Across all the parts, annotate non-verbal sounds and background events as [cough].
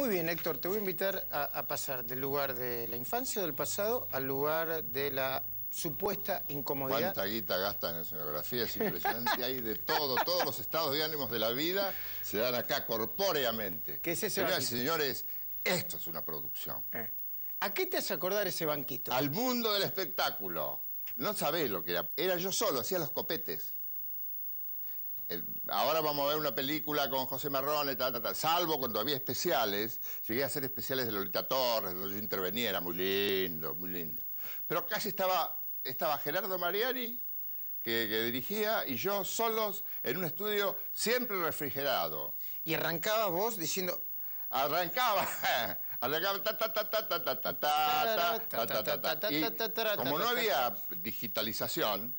Muy bien, Héctor, te voy a invitar a, pasar del lugar de la infancia del pasado al lugar de la supuesta incomodidad. Cuánta guita gastan en escenografía, es impresionante. Hay de todo, todos los estados de ánimos de la vida se dan acá corpóreamente. ¿Qué es ese Señoras señores, esto es una producción. Eh. ¿A qué te hace acordar ese banquito? Al mundo del espectáculo. No sabés lo que era. Era yo solo, hacía los copetes ahora vamos a ver una película con José Marrón, tal, tal, salvo cuando había especiales, llegué a hacer especiales de Lolita Torres, donde yo intervenía, era muy lindo, muy lindo. Pero casi estaba, estaba Gerardo Mariani, que, dirigía, y yo solos en un estudio siempre refrigerado. Y arrancaba vos diciendo, arrancaba, arrancaba como no había digitalización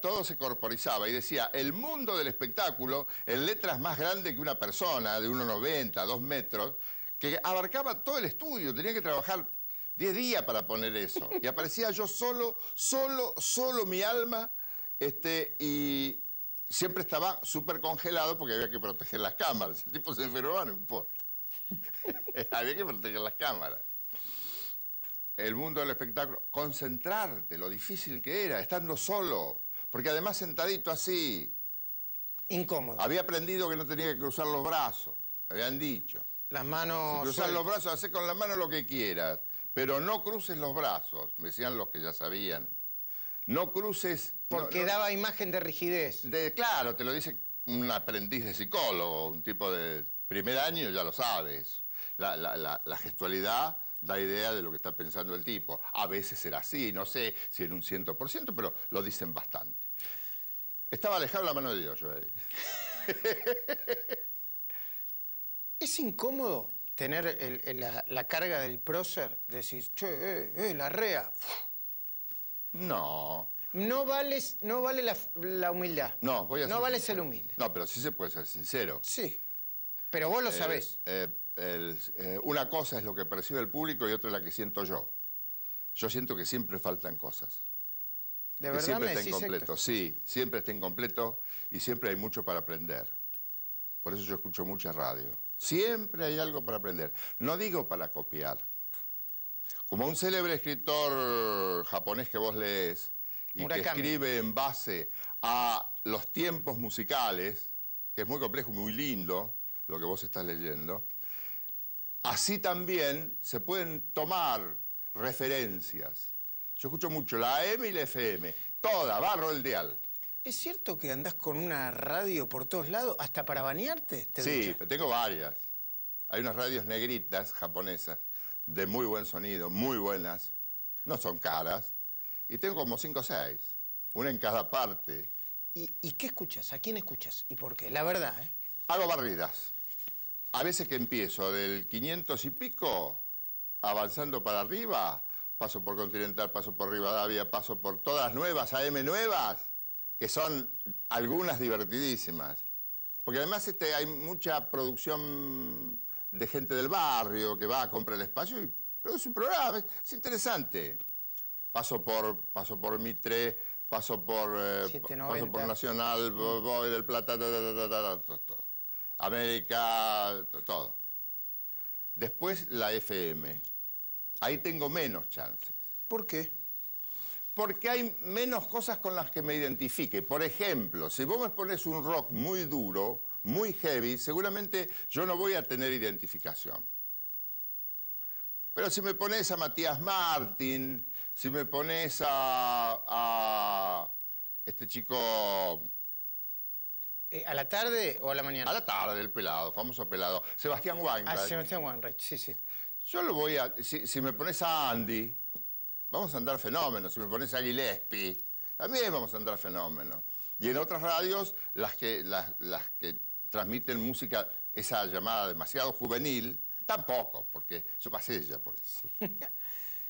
todo se corporizaba y decía, el mundo del espectáculo, en letras más grande que una persona, de 1,90, 2 metros, que abarcaba todo el estudio, tenía que trabajar 10 días para poner eso. Y aparecía yo solo, solo, solo mi alma, este, y siempre estaba súper congelado porque había que proteger las cámaras. El tipo se enfermaba, no importa. [laughs] había que proteger las cámaras el mundo del espectáculo, concentrarte, lo difícil que era, estando solo, porque además sentadito así. Incómodo. Había aprendido que no tenía que cruzar los brazos, habían dicho. Las manos... cruzar los brazos, hacer con las manos lo que quieras, pero no cruces los brazos, me decían los que ya sabían. No cruces... Porque daba imagen de rigidez. De, claro, te lo dice un aprendiz de psicólogo, un tipo de primer año, ya lo sabes. la, la, la, la gestualidad da idea de lo que está pensando el tipo. A veces será así, no sé si en un 100%, pero lo dicen bastante. Estaba alejado la mano de Dios, Joel. [laughs] ¿Es incómodo tener la, carga del prócer? Decir, che, eh, eh, la rea. No. No vale, no vale la, humildad. No, voy a No vale ser humilde. No, pero sí se puede ser sincero. Sí. Pero vos lo eh, sabés. Eh, eh, una cosa es lo que percibe el público y otra es la que siento yo. Yo siento que siempre faltan cosas. ¿De verdad siempre está incompleto, sí, siempre está incompleto y siempre hay mucho para aprender. Por eso yo escucho mucha radio. Siempre hay algo para aprender. No digo para copiar. Como un célebre escritor japonés que vos lees y que escribe en base a los tiempos musicales, que es muy complejo, muy lindo lo que vos estás leyendo, Así también se pueden tomar referencias. Yo escucho mucho la AM y la FM, toda, barro el dial. ¿Es cierto que andás con una radio por todos lados, hasta para bañarte? sí, tengo varias. Hay unas radios negritas japonesas, de muy buen sonido, muy buenas, no son caras, y tengo como cinco o seis, una en cada parte. ¿Y, ¿Y, qué escuchas? ¿A quién escuchas? ¿Y por qué? La verdad, ¿eh? Hago barridas a veces que empiezo del 500 y pico, avanzando para arriba, paso por Continental, paso por Rivadavia, paso por todas las nuevas, AM nuevas, que son algunas divertidísimas. Porque además este, hay mucha producción de gente del barrio que va a comprar el espacio y produce un programa, es, interesante. Paso por, paso por Mitre, paso por, eh, por Nacional, mm. voy del Plata, todos América, todo. Después la FM. Ahí tengo menos chances. ¿Por qué? Porque hay menos cosas con las que me identifique. Por ejemplo, si vos me pones un rock muy duro, muy heavy, seguramente yo no voy a tener identificación. Pero si me pones a Matías Martín, si me pones a, a este chico eh, ¿A la tarde o a la mañana? A la tarde, el pelado, famoso pelado. Sebastián Weinreich. Ah, Sebastián Weinreich, sí, sí. Yo lo voy a... Si, me pones a Andy, vamos a andar fenómeno. Si me pones a Gillespie, también vamos a andar fenómeno. Y en otras radios, las que, las, que transmiten música, esa llamada demasiado juvenil, tampoco, porque yo pasé ya por eso.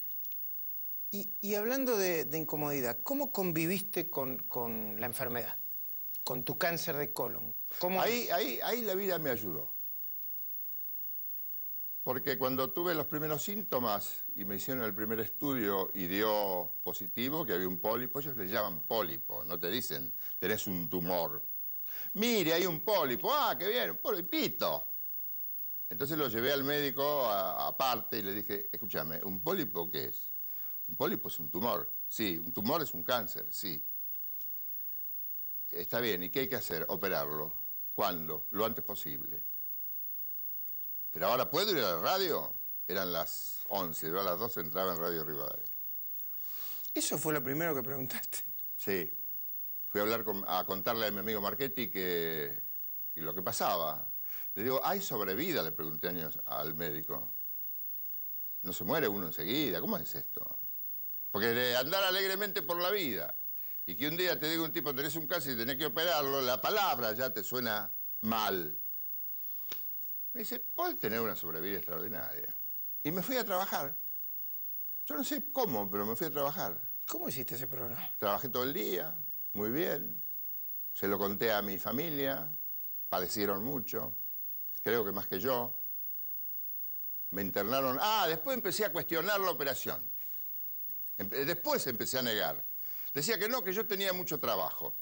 [laughs] y, hablando de, incomodidad, ¿cómo conviviste con la enfermedad? con tu cáncer de colon. ahí, ahí, ahí la vida me ayudó. Porque cuando tuve los primeros síntomas y me hicieron el primer estudio y dio positivo, que había un pólipo, ellos le llaman pólipo, no te dicen tenés un tumor. Mire, hay un pólipo, ah, qué bien, un pólipito. Entonces lo llevé al médico aparte y le dije, escúchame, ¿un pólipo qué es? Un pólipo es un tumor, sí, un tumor es un cáncer, sí. Está bien, ¿y qué hay que hacer? Operarlo. ¿Cuándo? Lo antes posible. Pero ahora puedo ir a la radio. Eran las 11, yo a las 12 entraba en Radio Rivadavia. Eso fue lo primero que preguntaste. Sí. Fui a hablar a contarle a mi amigo Marchetti que, Y lo que pasaba. Le digo, ¿hay sobrevida? Le pregunté años al médico. No se muere uno enseguida, ¿cómo es esto? Porque de andar alegremente por la vida y que un día te diga un tipo, tenés un caso y tenés que operarlo, la palabra ya te suena mal. Me dice, puedes tener una sobrevida extraordinaria. Y me fui a trabajar. Yo no sé cómo, pero me fui a trabajar. ¿Cómo hiciste ese programa? Trabajé todo el día, muy bien. Se lo conté a mi familia, padecieron mucho, creo que más que yo. Me internaron. Ah, después empecé a cuestionar la operación. Después empecé a negar. Decía que no, que yo tenía mucho trabajo,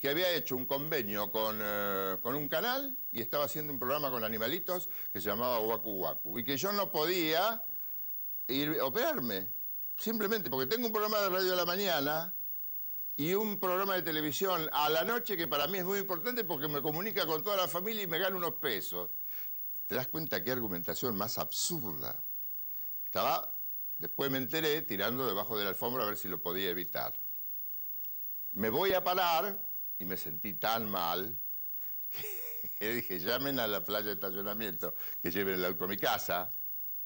que había hecho un convenio eh, con, un canal y estaba haciendo un programa con animalitos que se llamaba Waku Waku, y que yo no podía ir operarme, simplemente porque tengo un programa de radio de la mañana y un programa de televisión a la noche que para mí es muy importante porque me comunica con toda la familia y me gana unos pesos. ¿Te das cuenta qué argumentación más absurda? Estaba, después me enteré, tirando debajo de la alfombra a ver si lo podía evitar. Me voy a parar y me sentí tan mal que [laughs] dije, llamen a la playa de estacionamiento, que lleven el auto a mi casa,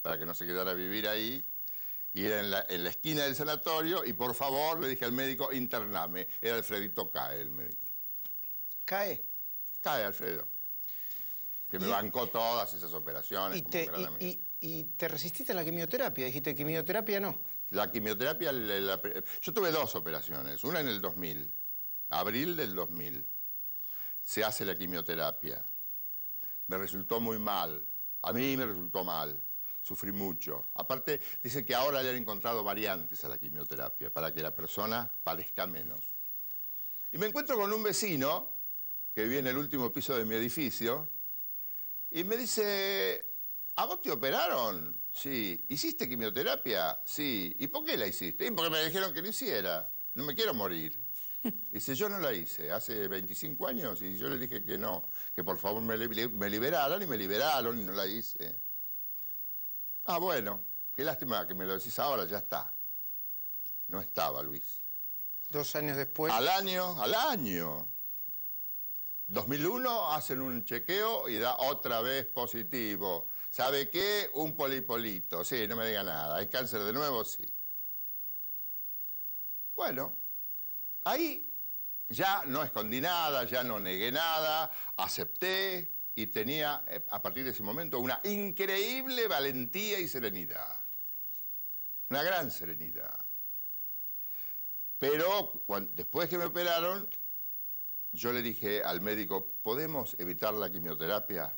para que no se quedara a vivir ahí. Y era en la, esquina del sanatorio y por favor le dije al médico, intername. Era Alfredito Cae el médico. ¿Cae? Cae, Alfredo. Que me bancó todas esas operaciones. Y, y, te resististe a la quimioterapia, dijiste quimioterapia no. La quimioterapia, yo tuve dos operaciones, una en el 2000, abril del 2000. Se hace la quimioterapia. Me resultó muy mal, a mí me resultó mal, sufrí mucho. Aparte, dice que ahora le han encontrado variantes a la quimioterapia para que la persona padezca menos. Y me encuentro con un vecino que vive en el último piso de mi edificio y me dice, ¿a vos te operaron? Sí. ¿Hiciste quimioterapia? Sí. ¿Y por qué la hiciste? porque me dijeron que lo hiciera. No me quiero morir. [laughs] Dice, yo no la hice, hace 25 años, y yo le dije que no, que por favor me, me liberaran y me liberaron y no la hice. Ah, bueno, qué lástima que me lo decís ahora, ya está. No estaba, Luis. Dos años después. Al año, al año. 2001 hacen un chequeo y da otra vez positivo. ¿Sabe qué? Un polipolito. Sí, no me diga nada. ¿Es cáncer de nuevo? Sí. Bueno, ahí ya no escondí nada, ya no negué nada, acepté y tenía eh, a partir de ese momento una increíble valentía y serenidad. Una gran serenidad. Pero después que me operaron, yo le dije al médico, ¿podemos evitar la quimioterapia?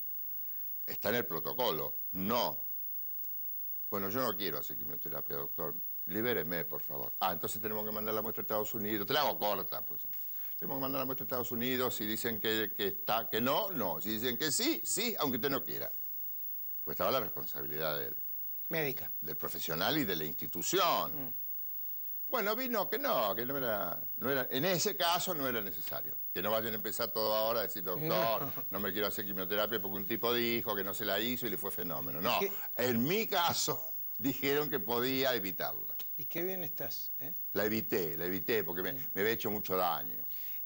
está en el protocolo. No. Bueno, yo no quiero hacer quimioterapia, doctor. Libéreme, por favor. Ah, entonces tenemos que mandar la muestra a Estados Unidos. Te la hago corta, pues. Tenemos que mandar la muestra a Estados Unidos. Si dicen que, que está, que no, no. Si dicen que sí, sí, aunque usted no quiera. Pues estaba la responsabilidad del... Médica. Del profesional y de la institución. Mm. Bueno, vino que no, que no era, era, en ese caso no era necesario. Que no vayan a empezar todo ahora a decir, [laughs] doctor, no. me quiero hacer quimioterapia porque un tipo dijo que no se la hizo y le fue fenómeno. No, en mi caso [laughs] dijeron que podía evitarla. ¿Y qué bien estás? Eh? La evité, la evité porque me, mm. había hecho mucho daño.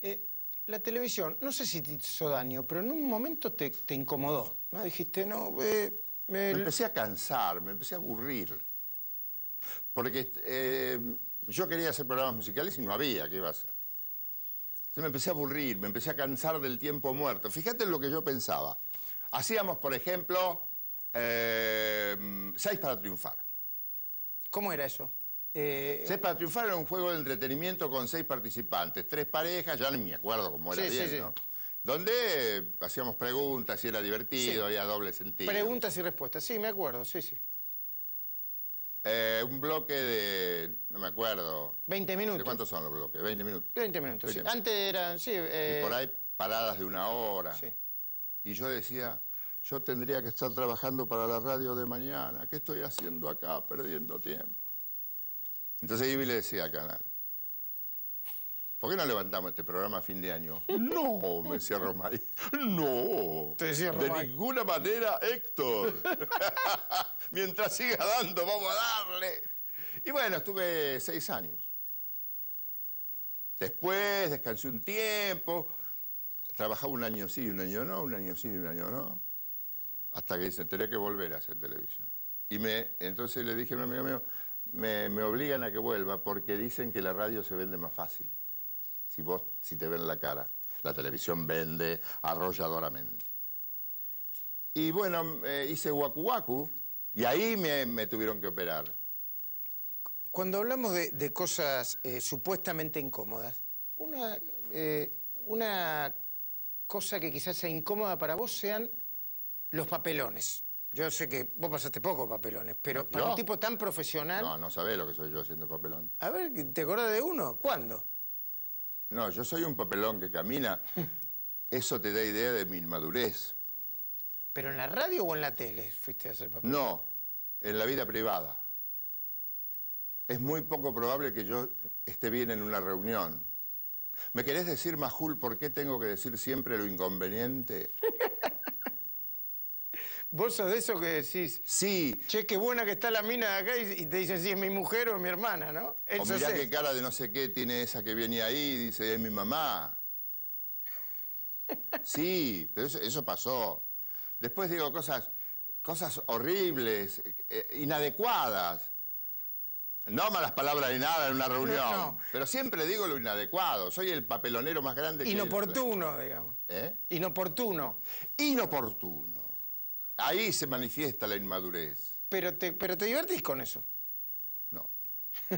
Eh, la televisión, no sé si te hizo daño, pero en un momento te, incomodó. ¿no? Dijiste, no, eh, me... me... empecé a cansar, me empecé a aburrir. Porque yo quería hacer programas musicales y no había, ¿qué iba a hacer? Entonces me empecé a aburrir, me empecé a cansar del tiempo muerto. Fíjate en lo que yo pensaba. Hacíamos, por ejemplo, eh, Seis para triunfar. ¿Cómo era eso? Eh, seis para triunfar era un juego de entretenimiento con seis participantes, tres parejas, ya ni me acuerdo cómo era bien, ¿no? Donde hacíamos preguntas y era divertido, había doble sentido. Preguntas y respuestas, sí, me acuerdo, sí, sí. Eh, un bloque de, no me acuerdo. 20 minutos. ¿De ¿Cuántos son los bloques? 20 minutos. 20 minutos, sí. Antes eran, sí. Eh, y por ahí paradas de una hora. Sí. Y yo decía, yo tendría que estar trabajando para la radio de mañana. ¿Qué estoy haciendo acá perdiendo tiempo? Entonces Ivy le decía al canal, ¿Por qué no levantamos este programa a fin de año? No, me encierro, Romay. No. De ninguna manera, Héctor. [laughs] Mientras siga dando, vamos a darle. Y bueno, estuve seis años. Después descansé un tiempo. Trabajaba un año sí, un año no, un año sí, un año no. Hasta que dicen, tenía que volver a hacer televisión. Y me, entonces le dije a un amigo mío, me obligan a que vuelva porque dicen que la radio se vende más fácil si vos si te ven la cara. La televisión vende arrolladoramente. Y bueno, eh, hice Waku Waku y ahí me, tuvieron que operar. Cuando hablamos de, cosas eh, supuestamente incómodas, una, eh, una cosa que quizás sea incómoda para vos sean los papelones. Yo sé que vos pasaste poco papelones, pero para un tipo tan profesional... No, no sabés lo que soy yo haciendo papelones. A ver, ¿te acordás de uno? ¿Cuándo? No, yo soy un papelón que camina. [laughs] Eso te da idea de mi inmadurez. ¿Pero en la radio o en la tele fuiste a hacer papelón? No, en la vida privada. Es muy poco probable que yo esté bien en una reunión. ¿Me querés decir, Majul, por qué tengo que decir siempre lo inconveniente? [laughs] ¿Vos sos de eso que decís? Sí. Che, qué buena que está la mina de acá y, te dicen si es mi mujer o mi hermana, ¿no? o mirá qué cara de no sé qué tiene esa que viene ahí y dice, es mi mamá. [laughs] sí, pero eso, pasó. Después digo cosas, cosas horribles, eh, inadecuadas. No malas palabras ni nada en una reunión. Pero siempre digo lo inadecuado. Soy el papelonero más grande Inoportuno, que... Inoportuno, digamos. ¿Eh? Inoportuno. Inoportuno. Ahí se manifiesta la inmadurez. Pero te, pero te divertís con eso. No. [laughs]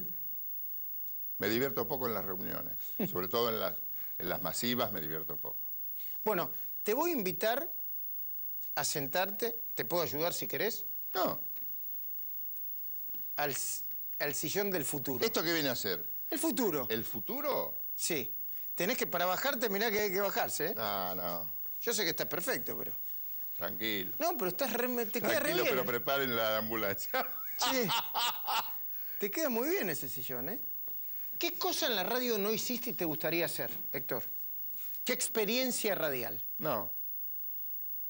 me divierto poco en las reuniones, sobre todo en las, en las masivas me divierto poco. Bueno, te voy a invitar a sentarte, te puedo ayudar si querés. No. Al, sillón del futuro. ¿Esto qué viene a ser? El futuro. ¿El futuro? Sí. Tenés que, para bajarte, mirá que hay que bajarse. ¿eh? No, no. Yo sé que está perfecto, pero... Tranquilo. No, pero estás te queda re bien. pero ¿eh? preparen la ambulancia. [laughs] te queda muy bien ese sillón, ¿eh? ¿Qué cosa en la radio no hiciste y te gustaría hacer, Héctor? ¿Qué experiencia radial? No,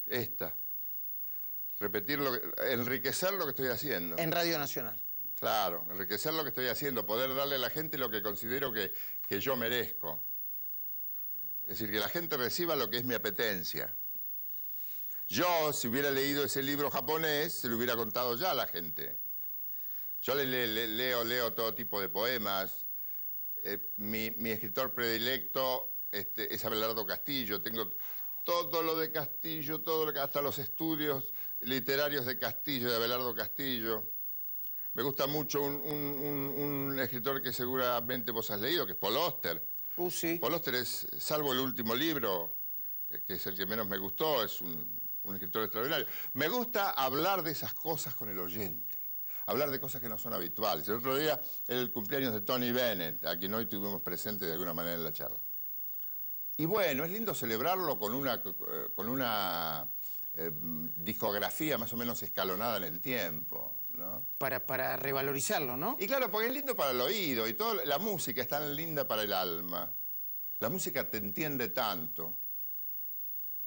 esta. Repetir lo que... Enriquecer lo que estoy haciendo. En Radio Nacional. Claro, enriquecer lo que estoy haciendo, poder darle a la gente lo que considero que, que yo merezco. Es decir, que la gente reciba lo que es mi apetencia. Yo, si hubiera leído ese libro japonés, se lo hubiera contado ya a la gente. Yo le, leo, leo todo tipo de poemas. Eh, mi, escritor predilecto este, es Abelardo Castillo. Tengo todo lo de Castillo, todo lo, hasta los estudios literarios de Castillo, de Abelardo Castillo. Me gusta mucho un, escritor que seguramente vos has leído, que es Paul Oster. Uh, es, salvo el último libro, eh, que es el que menos me gustó, es un un escritor extraordinario. Me gusta hablar de esas cosas con el oyente, hablar de cosas que no son habituales. El otro día era el cumpleaños de Tony Bennett, a quien hoy tuvimos presente de alguna manera en la charla. Y bueno, es lindo celebrarlo con una, eh, con una eh, discografía más o menos escalonada en el tiempo. Para, para revalorizarlo, ¿no? Y claro, porque es lindo para el oído y toda la música es tan linda para el alma. La música te entiende tanto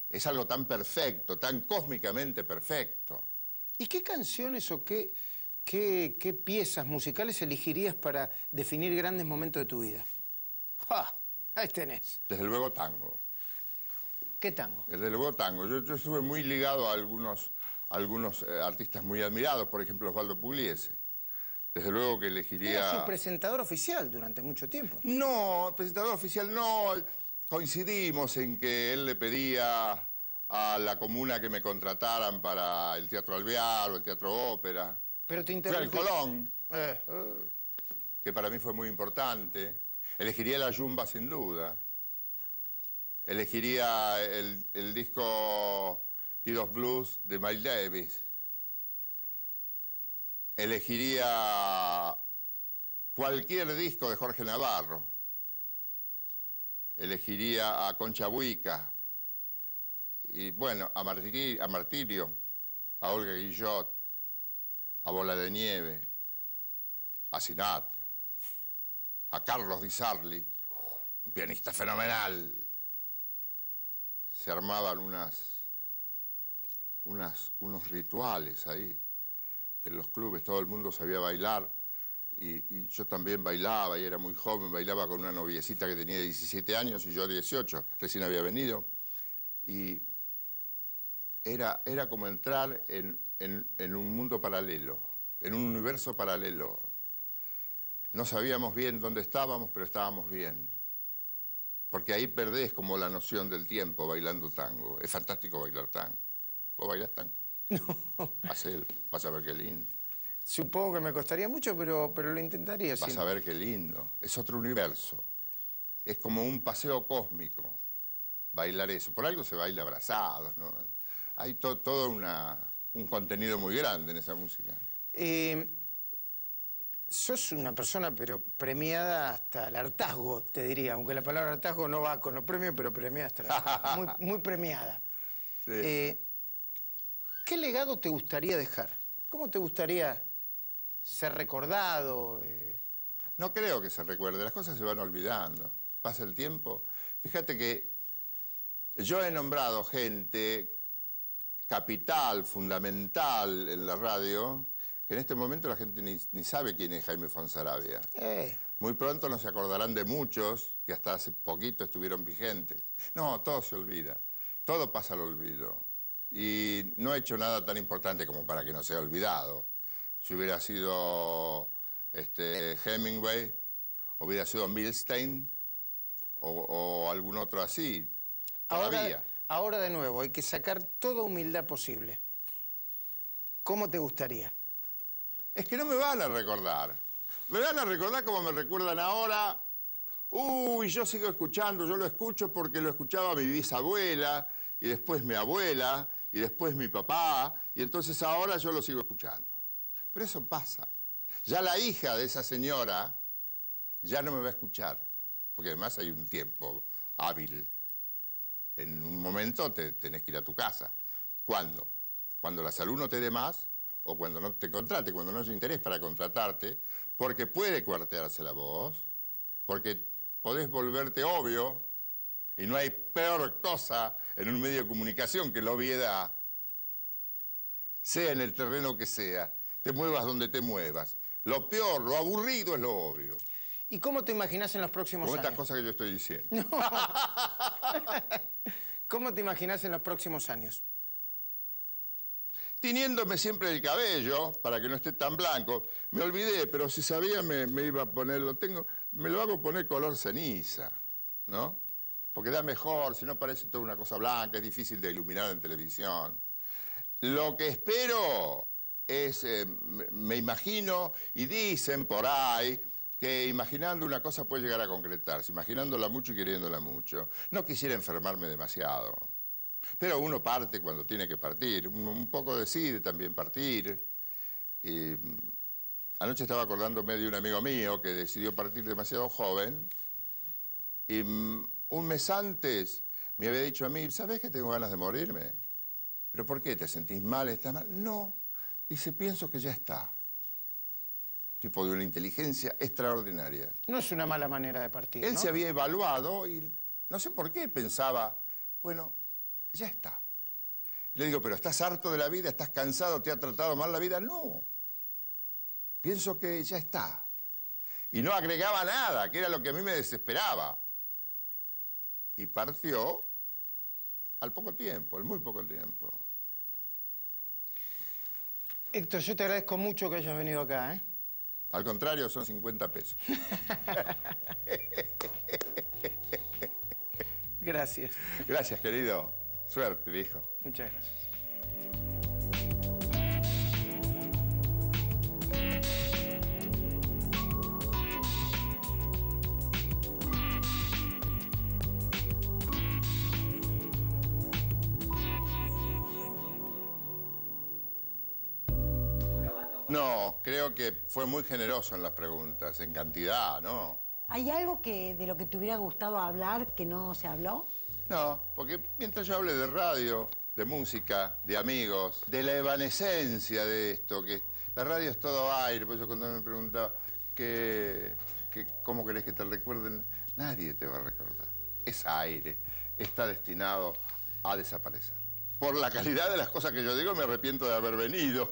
es algo tan perfecto, tan cósmicamente perfecto. ¿Y qué canciones o qué, qué, piezas musicales elegirías para definir grandes momentos de tu vida? ¡Ja! Ahí tenés. Desde luego tango. ¿Qué tango? Desde luego tango. Yo, yo estuve muy ligado a algunos, algunos eh, artistas muy admirados, por ejemplo Osvaldo Pugliese. Desde luego que elegiría... Era su presentador oficial durante mucho tiempo. No, presentador oficial no coincidimos en que él le pedía a la comuna que me contrataran para el Teatro Alvear o el Teatro Ópera. Pero te interrumpí. El Colón, eh. ah. que para mí fue muy importante. Elegiría la Yumba sin duda. Elegiría el, disco disco of Blues de Miles Davis. Elegiría cualquier disco de Jorge Navarro elegiría a Concha Buica, y bueno, a, Martirio, a Olga Guillot, a Bola de Nieve, a Sinatra, a Carlos Di Sarli, un pianista fenomenal. Se armaban unos rituales ahí. En los clubes todo el mundo sabía bailar y, yo también bailaba y era muy joven, bailaba con una noviecita que tenía 17 años y yo 18, recién había venido. Y era, era como entrar en, en, un mundo paralelo, en un universo paralelo. No sabíamos bien dónde estábamos, pero estábamos bien. Porque ahí perdés como la noción del tiempo bailando tango. Es fantástico bailar tango. ¿Vos bailás tango? No. [laughs] pasa vas a ver qué lindo. Supongo que me costaría mucho, pero, pero lo intentaría. Vas a ver qué lindo. Es otro universo. Es como un paseo cósmico bailar eso. Por algo se baila abrazado. Hay todo un contenido muy grande en esa música. Eh, sos una persona pero premiada hasta el hartazgo, te diría, aunque la palabra hartazgo no va con los premios, pero premiada hasta el [laughs] muy, premiada. Eh, ¿Qué legado te gustaría dejar? ¿Cómo te gustaría ser recordado. Eh. No creo que se recuerde, las cosas se van olvidando. Pasa el tiempo. Fíjate que yo he nombrado gente capital, fundamental en la radio, que en este momento la gente ni, sabe quién es Jaime Fonsarabia. Eh. Muy pronto no se acordarán de muchos que hasta hace poquito estuvieron vigentes. No, todo se olvida. Todo pasa al olvido. Y no he hecho nada tan importante como para que no sea olvidado si hubiera sido este, Hemingway, hubiera sido Milstein o, algún otro así. Ahora, ahora de nuevo, hay que sacar toda humildad posible. ¿Cómo te gustaría? Es que no me van a recordar. Me van a recordar como me recuerdan ahora. Uy, yo sigo escuchando, yo lo escucho porque lo escuchaba mi bisabuela y después mi abuela y después mi papá y entonces ahora yo lo sigo escuchando. Pero eso pasa. Ya la hija de esa señora ya no me va a escuchar, porque además hay un tiempo hábil. En un momento te tenés que ir a tu casa. ¿Cuándo? Cuando la salud no te dé más o cuando no te contrate, cuando no haya interés para contratarte, porque puede cuartearse la voz, porque podés volverte obvio y no hay peor cosa en un medio de comunicación que la obviedad, sea en el terreno que sea te muevas donde te muevas. Lo peor, lo aburrido es lo obvio. ¿Y cómo te imaginas en los próximos años? Con cosas que yo estoy diciendo. [laughs] ¿Cómo te imaginas en los próximos años? Tiniéndome siempre el cabello para que no esté tan blanco. Me olvidé, pero si sabía me, iba a ponerlo. Tengo, me lo hago poner color ceniza, ¿no? Porque da mejor, si no parece toda una cosa blanca, es difícil de iluminar en televisión. Lo que espero es, eh, me imagino, y dicen por ahí, que imaginando una cosa puede llegar a concretarse, imaginándola mucho y queriéndola mucho. No quisiera enfermarme demasiado, pero uno parte cuando tiene que partir, un poco decide también partir. Mm, anoche estaba acordándome de un amigo mío que decidió partir demasiado joven y mm, un mes antes me había dicho a mí, ¿sabes que tengo ganas de morirme? ¿Pero por qué? ¿Te sentís mal? ¿Estás mal? No, Dice, pienso que ya está. Tipo de una inteligencia extraordinaria. No es una mala manera de partir. Él se había evaluado y no sé por qué pensaba, bueno, ya está. Le digo, pero ¿estás harto de la vida? ¿Estás cansado? ¿Te ha tratado mal la vida? No. Pienso que ya está. Y no agregaba nada, que era lo que a mí me desesperaba. Y partió al poco tiempo, al muy poco tiempo. Héctor, yo te agradezco mucho que hayas venido acá, ¿eh? Al contrario, son 50 pesos. [laughs] gracias. Gracias, querido. Suerte, viejo. Muchas gracias. No, creo que fue muy generoso en las preguntas, en cantidad, ¿no? ¿Hay algo que, de lo que te hubiera gustado hablar que no se habló? No, porque mientras yo hablé de radio, de música, de amigos, de la evanescencia de esto, que la radio es todo aire, por eso cuando me preguntaba qué, cómo querés que te recuerden, nadie te va a recordar. Es aire, está destinado a desaparecer por la calidad de las cosas que yo digo, me arrepiento de haber venido.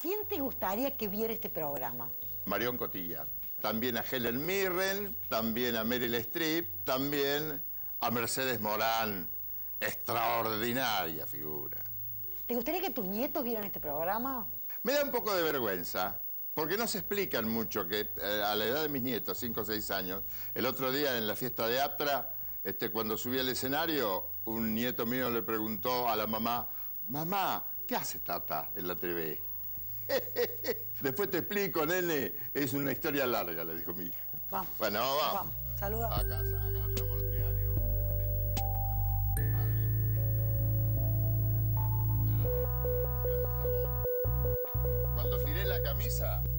¿Quién te gustaría que viera este programa? Marión Cotillar. También a Helen Mirren, también a Meryl Streep, también a Mercedes Morán. Extraordinaria figura. ¿Te gustaría que tus nietos vieran este programa? Me da un poco de vergüenza, porque no se explican mucho que eh, a la edad de mis nietos, 5 o 6 años, el otro día en la fiesta de Aptra, este, cuando subí al escenario, un nieto mío le preguntó a la mamá, mamá, ¿qué hace Tata en la TV? [laughs] Después te explico, nene, es una historia larga, le dijo mi hija. Vamos. Bueno, vamos. vamos. Saluda. agarramos el Cuando tiré la camisa,